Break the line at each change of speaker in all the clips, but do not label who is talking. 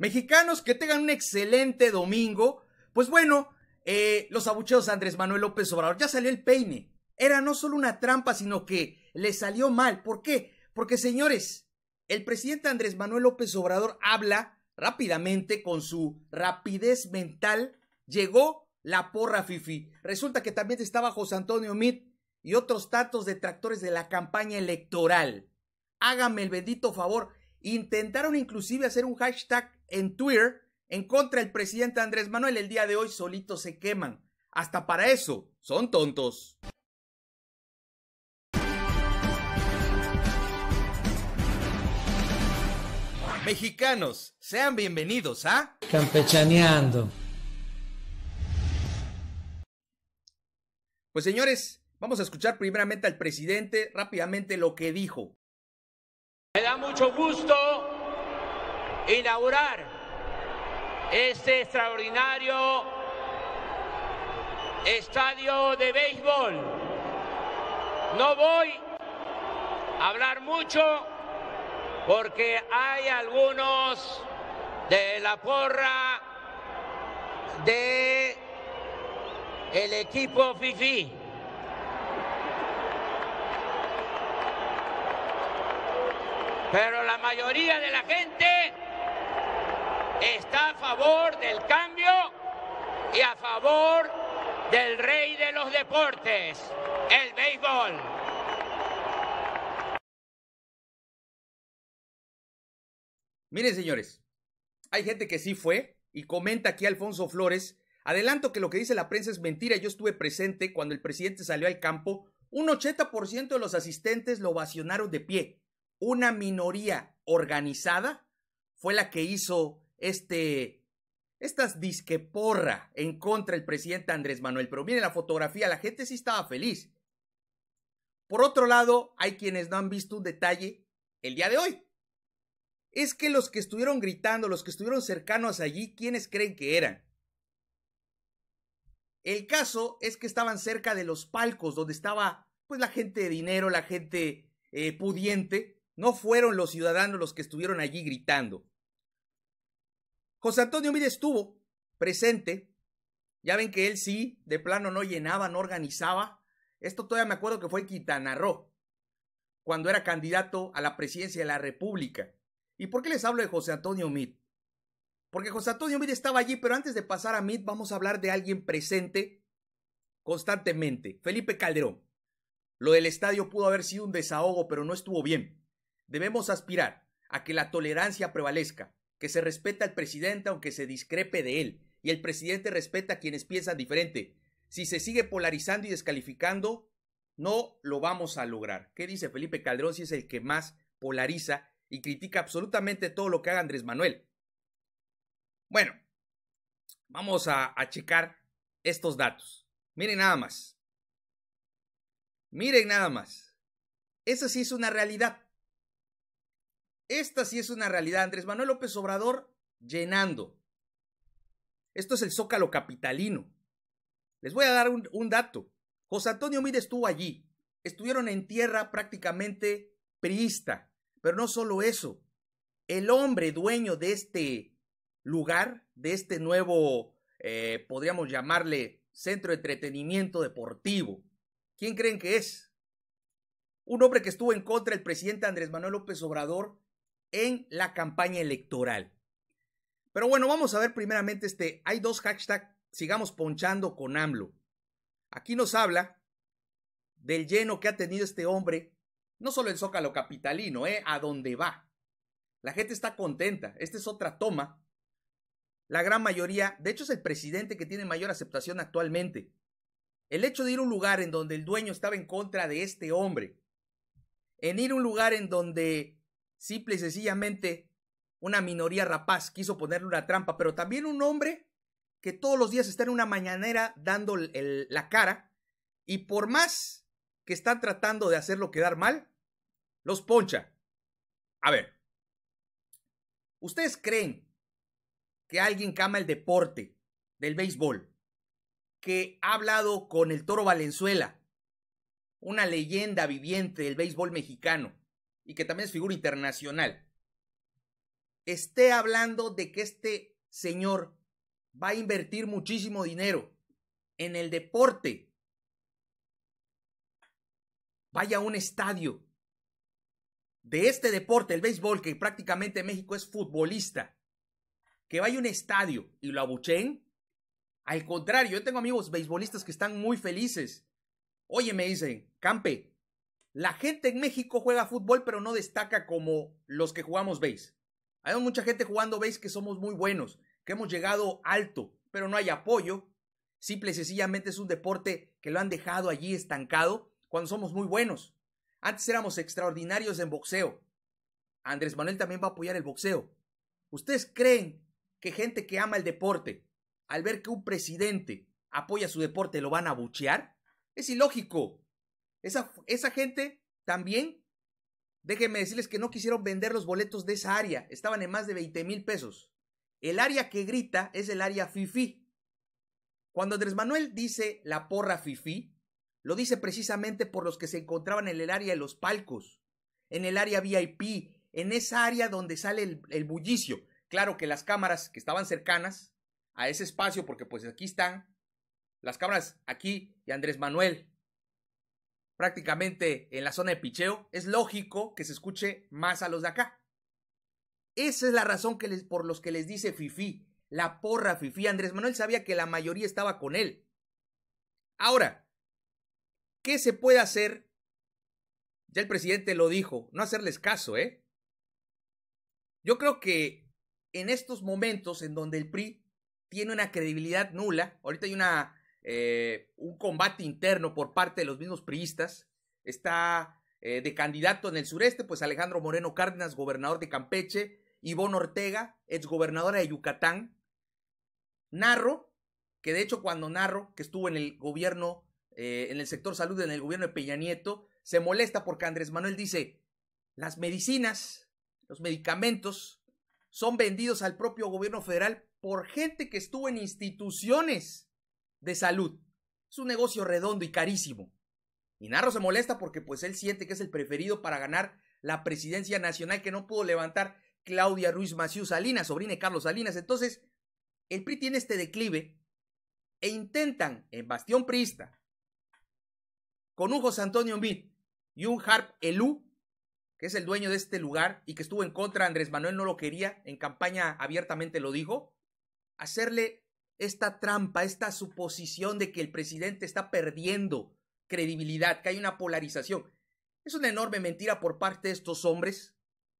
Mexicanos, que tengan un excelente domingo. Pues bueno, eh, los abucheos Andrés Manuel López Obrador. Ya salió el peine. Era no solo una trampa, sino que le salió mal. ¿Por qué? Porque, señores, el presidente Andrés Manuel López Obrador habla rápidamente con su rapidez mental. Llegó la porra Fifi. Resulta que también estaba José Antonio Mitt y otros tantos detractores de la campaña electoral. Hágame el bendito favor. Intentaron inclusive hacer un hashtag en Twitter en contra del presidente Andrés Manuel el día de hoy solito se queman. Hasta para eso, son tontos. Mexicanos, sean bienvenidos a Campechaneando. Pues señores, vamos a escuchar primeramente al presidente rápidamente lo que dijo. Me da mucho gusto inaugurar este extraordinario estadio de béisbol. No voy a hablar mucho porque hay algunos de la porra de el equipo Fifi. Pero la mayoría de la gente está a favor del cambio y a favor del rey de los deportes, el béisbol. Miren, señores, hay gente que sí fue y comenta aquí Alfonso Flores. Adelanto que lo que dice la prensa es mentira. Yo estuve presente cuando el presidente salió al campo. Un 80% de los asistentes lo ovacionaron de pie. Una minoría organizada fue la que hizo este, estas disque porra en contra del presidente Andrés Manuel. Pero miren la fotografía, la gente sí estaba feliz. Por otro lado, hay quienes no han visto un detalle el día de hoy. Es que los que estuvieron gritando, los que estuvieron cercanos allí, ¿quiénes creen que eran? El caso es que estaban cerca de los palcos donde estaba pues la gente de dinero, la gente eh, pudiente. No fueron los ciudadanos los que estuvieron allí gritando. José Antonio Mide estuvo presente. Ya ven que él sí, de plano no llenaba, no organizaba. Esto todavía me acuerdo que fue Quintana Roo, cuando era candidato a la presidencia de la República. ¿Y por qué les hablo de José Antonio Mid? Porque José Antonio Mid estaba allí, pero antes de pasar a Mid, vamos a hablar de alguien presente constantemente. Felipe Calderón. Lo del estadio pudo haber sido un desahogo, pero no estuvo bien. Debemos aspirar a que la tolerancia prevalezca, que se respeta al presidente aunque se discrepe de él, y el presidente respeta a quienes piensan diferente. Si se sigue polarizando y descalificando, no lo vamos a lograr. ¿Qué dice Felipe Calderón si es el que más polariza y critica absolutamente todo lo que haga Andrés Manuel? Bueno, vamos a, checar estos datos. Miren nada más. Miren nada más. Esa sí es una realidad. Esta sí es una realidad. Andrés Manuel López Obrador llenando. Esto es el zócalo capitalino. Les voy a dar un, dato. José Antonio Mide estuvo allí. Estuvieron en tierra prácticamente priista. Pero no solo eso. El hombre dueño de este lugar, de este nuevo, eh, podríamos llamarle centro de entretenimiento deportivo. ¿Quién creen que es? Un hombre que estuvo en contra del presidente Andrés Manuel López Obrador en la campaña electoral. Pero bueno, vamos a ver primeramente este, hay dos hashtags, sigamos ponchando con AMLO. Aquí nos habla del lleno que ha tenido este hombre, no solo el Zócalo Capitalino, eh, a dónde va. La gente está contenta, esta es otra toma. La gran mayoría, de hecho es el presidente que tiene mayor aceptación actualmente. El hecho de ir a un lugar en donde el dueño estaba en contra de este hombre, en ir a un lugar en donde Simple y sencillamente una minoría rapaz quiso ponerle una trampa, pero también un hombre que todos los días está en una mañanera dando la cara y por más que están tratando de hacerlo quedar mal, los poncha. A ver, ¿ustedes creen que alguien cama el deporte del béisbol, que ha hablado con el Toro Valenzuela, una leyenda viviente del béisbol mexicano, y que también es figura internacional, esté hablando de que este señor va a invertir muchísimo dinero en el deporte, vaya a un estadio de este deporte, el béisbol, que prácticamente México es futbolista, que vaya a un estadio y lo abucheen. Al contrario, yo tengo amigos beisbolistas que están muy felices. Oye, me dicen, Campe, la gente en México juega fútbol, pero no destaca como los que jugamos veis. Hay mucha gente jugando veis que somos muy buenos, que hemos llegado alto, pero no hay apoyo. Simple y sencillamente es un deporte que lo han dejado allí estancado cuando somos muy buenos. Antes éramos extraordinarios en boxeo. Andrés Manuel también va a apoyar el boxeo. ¿Ustedes creen que gente que ama el deporte, al ver que un presidente apoya su deporte, lo van a buchear? Es ilógico. Esa, gente también, déjenme decirles que no quisieron vender los boletos de esa área, estaban en más de 20 mil pesos. El área que grita es el área FIFI. Cuando Andrés Manuel dice la porra FIFI, lo dice precisamente por los que se encontraban en el área de los palcos, en el área VIP, en esa área donde sale el, bullicio. Claro que las cámaras que estaban cercanas a ese espacio, porque pues aquí están, las cámaras aquí de Andrés Manuel, prácticamente en la zona de picheo, es lógico que se escuche más a los de acá. Esa es la razón que por los que les dice Fifi, la porra Fifi. Andrés Manuel sabía que la mayoría estaba con él. Ahora, ¿qué se puede hacer? Ya el presidente lo dijo, no hacerles caso, ¿eh? Yo creo que en estos momentos en donde el PRI tiene una credibilidad nula, ahorita hay una eh, un combate interno por parte de los mismos priistas. Está eh, de candidato en el sureste, pues Alejandro Moreno Cárdenas, gobernador de Campeche, Ivonne Ortega, exgobernadora de Yucatán, Narro, que de hecho cuando Narro, que estuvo en el gobierno, eh, en el sector salud, en el gobierno de Peña Nieto, se molesta porque Andrés Manuel dice, las medicinas, los medicamentos, son vendidos al propio gobierno federal por gente que estuvo en instituciones de salud. Es un negocio redondo y carísimo. Y Narro se molesta porque pues él siente que es el preferido para ganar la presidencia nacional que no pudo levantar Claudia Ruiz Maciú Salinas, sobrina de Carlos Salinas. Entonces, el PRI tiene este declive e intentan en Bastión Prista, con un José Antonio Mit y un Harp Elú, que es el dueño de este lugar y que estuvo en contra, Andrés Manuel no lo quería, en campaña abiertamente lo dijo, hacerle esta trampa, esta suposición de que el presidente está perdiendo credibilidad, que hay una polarización. Es una enorme mentira por parte de estos hombres.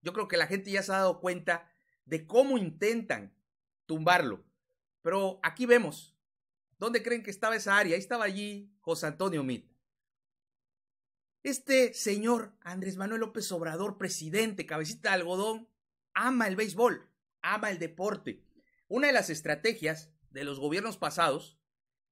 Yo creo que la gente ya se ha dado cuenta de cómo intentan tumbarlo. Pero aquí vemos, ¿dónde creen que estaba esa área? Ahí estaba allí José Antonio Mit. Este señor Andrés Manuel López Obrador, presidente, cabecita de algodón, ama el béisbol, ama el deporte. Una de las estrategias de los gobiernos pasados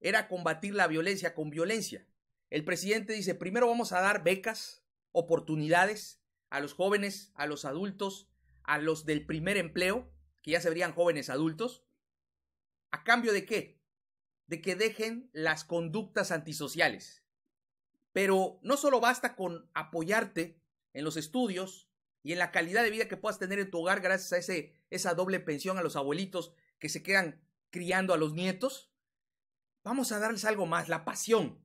era combatir la violencia con violencia. El presidente dice, primero vamos a dar becas, oportunidades a los jóvenes, a los adultos, a los del primer empleo, que ya se verían jóvenes adultos, a cambio de qué? De que dejen las conductas antisociales. Pero no solo basta con apoyarte en los estudios y en la calidad de vida que puedas tener en tu hogar gracias a ese, esa doble pensión a los abuelitos que se quedan criando a los nietos, vamos a darles algo más, la pasión.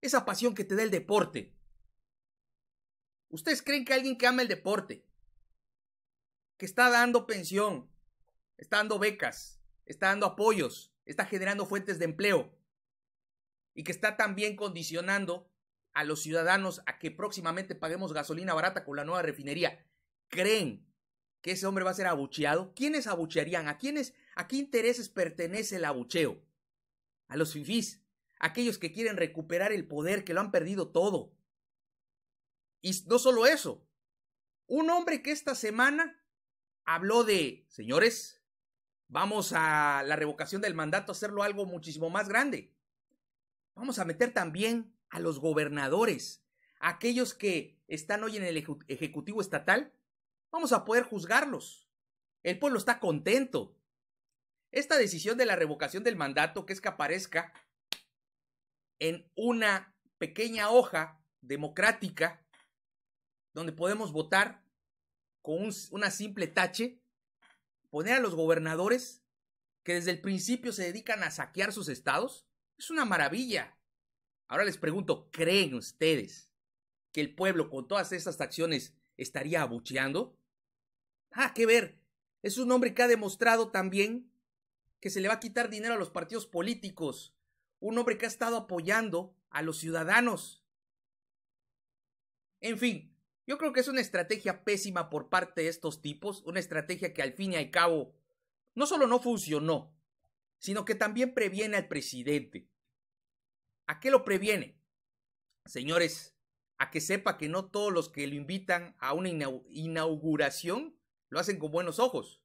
Esa pasión que te da el deporte. ¿Ustedes creen que alguien que ama el deporte, que está dando pensión, está dando becas, está dando apoyos, está generando fuentes de empleo y que está también condicionando a los ciudadanos a que próximamente paguemos gasolina barata con la nueva refinería, creen que ese hombre va a ser abucheado? ¿Quiénes abuchearían? ¿A quiénes ¿A qué intereses pertenece el abucheo? A los fifís, aquellos que quieren recuperar el poder, que lo han perdido todo. Y no solo eso, un hombre que esta semana habló de, señores, vamos a la revocación del mandato, hacerlo algo muchísimo más grande. Vamos a meter también a los gobernadores, aquellos que están hoy en el Ejecutivo Estatal, vamos a poder juzgarlos. El pueblo está contento. Esta decisión de la revocación del mandato, que es que aparezca en una pequeña hoja democrática donde podemos votar con una simple tache, poner a los gobernadores que desde el principio se dedican a saquear sus estados, es una maravilla. Ahora les pregunto, ¿creen ustedes que el pueblo con todas estas acciones estaría abucheando? Ah, qué ver. Es un hombre que ha demostrado también que se le va a quitar dinero a los partidos políticos. Un hombre que ha estado apoyando a los ciudadanos. En fin, yo creo que es una estrategia pésima por parte de estos tipos, una estrategia que al fin y al cabo no solo no funcionó, sino que también previene al presidente. ¿A qué lo previene? Señores, a que sepa que no todos los que lo invitan a una inauguración lo hacen con buenos ojos.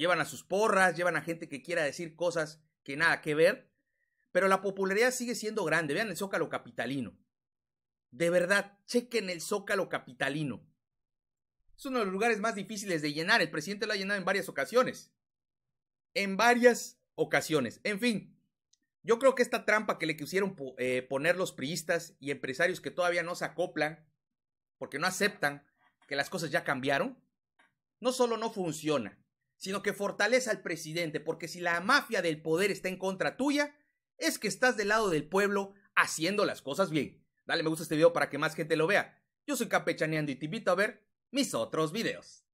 Llevan a sus porras, llevan a gente que quiera decir cosas que nada que ver, pero la popularidad sigue siendo grande. Vean el Zócalo Capitalino. De verdad, chequen el Zócalo Capitalino. Es uno de los lugares más difíciles de llenar. El presidente lo ha llenado en varias ocasiones. En varias ocasiones. En fin, yo creo que esta trampa que le quisieron eh, poner los priistas y empresarios que todavía no se acoplan, porque no aceptan que las cosas ya cambiaron, no solo no funciona, sino que fortalece al presidente, porque si la mafia del poder está en contra tuya, es que estás del lado del pueblo haciendo las cosas bien. Dale me gusta este video para que más gente lo vea. Yo soy Campechaneando y te invito a ver mis otros videos.